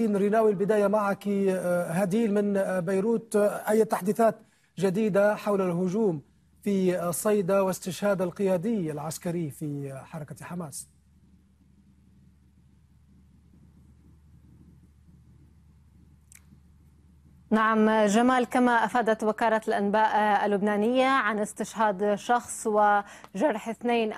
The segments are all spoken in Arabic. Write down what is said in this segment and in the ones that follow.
ريناوي البداية معك آه، هديل من آه، بيروت آه، أي تحديثات جديدة حول الهجوم في صيدا واستشهاد القيادي العسكري في حركة حماس؟ نعم جمال كما افادت وكاله الانباء اللبنانيه عن استشهاد شخص وجرح اثنين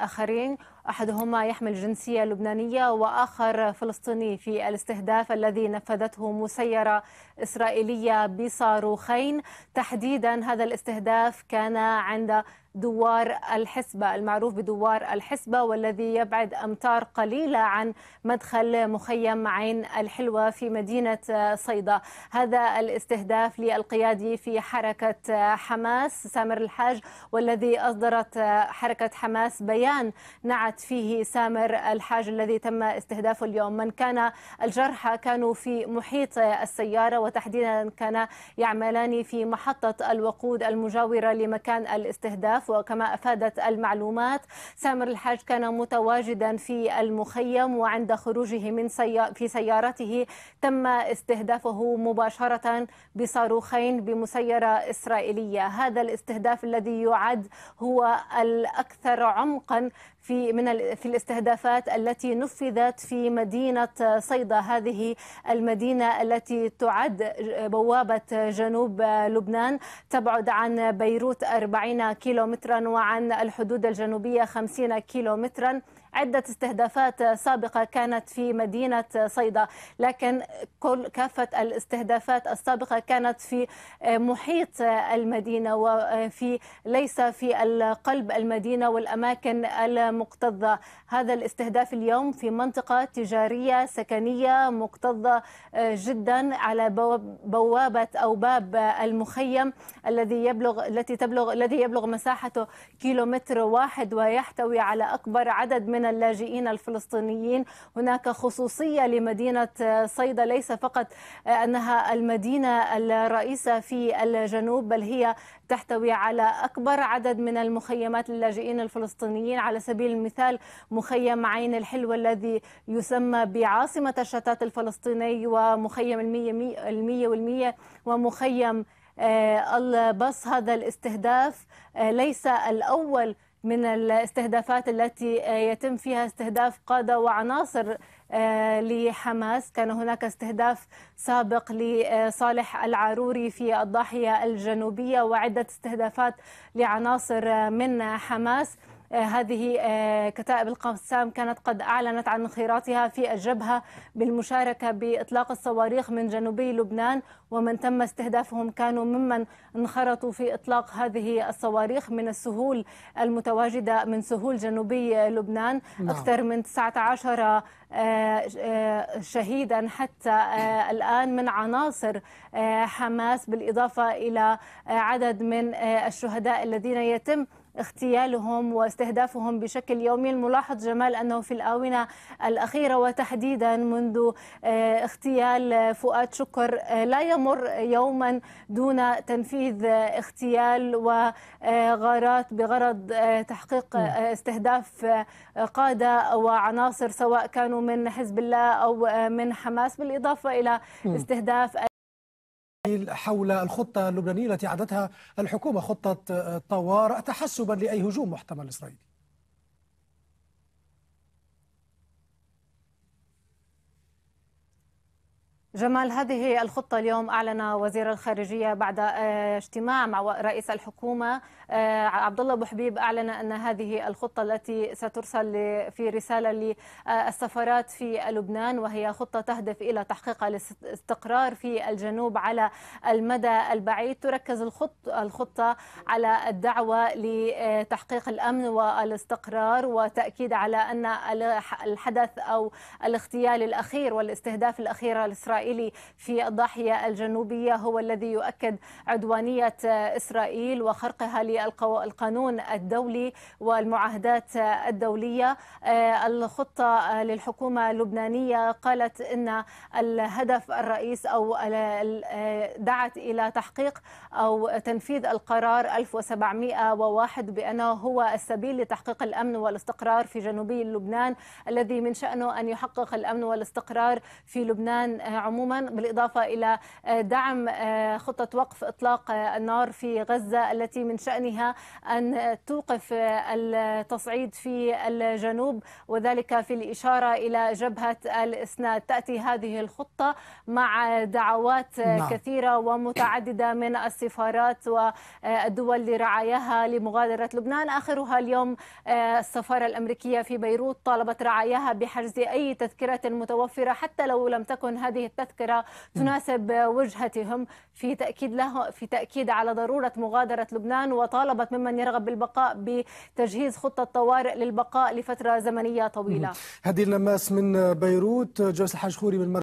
اخرين احدهما يحمل جنسيه لبنانيه واخر فلسطيني في الاستهداف الذي نفذته مسيره اسرائيليه بصاروخين تحديدا هذا الاستهداف كان عند دوار الحسبة المعروف بدوار الحسبة والذي يبعد أمتار قليلة عن مدخل مخيم عين الحلوة في مدينة صيدا هذا الاستهداف للقيادي في حركة حماس سامر الحاج والذي أصدرت حركة حماس بيان نعت فيه سامر الحاج الذي تم استهدافه اليوم من كان الجرحى كانوا في محيط السيارة وتحديدا كان يعملان في محطة الوقود المجاورة لمكان الاستهداف الأهداف وكما أفادت المعلومات سامر الحاج كان متواجدا في المخيم وعند خروجه من سي... في سيارته تم استهدافه مباشرة بصاروخين بمسيرة إسرائيلية هذا الاستهداف الذي يعد هو الأكثر عمقا في من في الاستهدافات التي نفذت في مدينه صيدا هذه المدينه التي تعد بوابه جنوب لبنان تبعد عن بيروت 40 كيلومترا وعن الحدود الجنوبيه 50 كيلومترا عدة استهدافات سابقة كانت في مدينة صيدا لكن كل كافة الاستهدافات السابقة كانت في محيط المدينة وفي ليس في القلب المدينة والأماكن المكتظة هذا الاستهداف اليوم في منطقة تجارية سكنية مكتظة جدا على بوابة أو باب المخيم الذي يبلغ التي تبلغ الذي يبلغ مساحته كيلومتر واحد ويحتوي على أكبر عدد من من اللاجئين الفلسطينيين هناك خصوصية لمدينة صيدا ليس فقط أنها المدينة الرئيسة في الجنوب بل هي تحتوي على أكبر عدد من المخيمات للاجئين الفلسطينيين على سبيل المثال مخيم عين الحلوة الذي يسمى بعاصمة الشتات الفلسطيني ومخيم المية, المية والمية ومخيم آه، البص هذا الاستهداف آه، ليس الأول من الاستهدافات التي آه، يتم فيها استهداف قادة وعناصر آه، لحماس كان هناك استهداف سابق لصالح العروري في الضاحية الجنوبية وعدة استهدافات لعناصر من حماس آه، هذه آه، كتائب القسام كانت قد أعلنت عن خيراتها في الجبهة بالمشاركة بإطلاق الصواريخ من جنوبي لبنان ومن تم استهدافهم كانوا ممن انخرطوا في إطلاق هذه الصواريخ من السهول المتواجدة من سهول جنوبي لبنان نعم. أكثر من 19 آه، شهيدا حتى الآن من عناصر حماس بالإضافة إلى عدد من الشهداء الذين يتم اغتيالهم واستهدافهم بشكل يومي الملاحظ جمال أنه في الآونة الأخيرة وتحديدا منذ آه، اغتيال فؤاد شكر آه، لا يمر يوما دون تنفيذ آه، اغتيال وغارات بغرض تحقيق نعم. استهداف قادة وعناصر سواء كانوا من حزب الله أو من حماس بالإضافة إلى نعم. استهداف حول الخطة اللبنانية التي عدتها الحكومة خطة طوارئ تحسبا لأي هجوم محتمل إسرائيلي جمال هذه الخطة اليوم أعلن وزير الخارجية بعد آه، اجتماع مع رئيس الحكومة آه، عبد الله حبيب أعلن أن هذه الخطة التي سترسل في رسالة للسفارات في لبنان وهي خطة تهدف إلى تحقيق الاستقرار في الجنوب على المدى البعيد تركز الخطة على الدعوة لتحقيق الأمن والاستقرار وتأكيد على أن الحدث أو الاغتيال الأخير والاستهداف الأخير الإسرائيلي الإسرائيلي في الضاحية الجنوبية هو الذي يؤكد عدوانية إسرائيل وخرقها للقانون الدولي والمعاهدات الدولية آه، الخطة للحكومة اللبنانية قالت أن الهدف الرئيس أو آه، دعت إلى تحقيق أو تنفيذ القرار 1701 بأنه هو السبيل لتحقيق الأمن والاستقرار في جنوبي لبنان الذي من شأنه أن يحقق الأمن والاستقرار في لبنان عموما بالإضافة إلى آه، دعم آه، خطة وقف إطلاق آه، النار في غزة التي من شأنها أن توقف التصعيد في الجنوب وذلك في الإشارة إلى جبهة الإسناد تأتي هذه الخطة مع دعوات نعم. كثيرة ومتعددة من السفارات والدول لرعاياها لمغادرة لبنان آخرها اليوم السفارة الأمريكية في بيروت طالبت رعاياها بحجز أي تذكرة متوفرة حتى لو لم تكن هذه التذكرة تذكرة تناسب وجهتهم في تأكيد له في تأكيد على ضرورة مغادرة لبنان وطالبت ممن يرغب بالبقاء بتجهيز خطة طوارئ للبقاء لفترة زمنية طويلة هذه النماس من بيروت جوس الحاج خوري من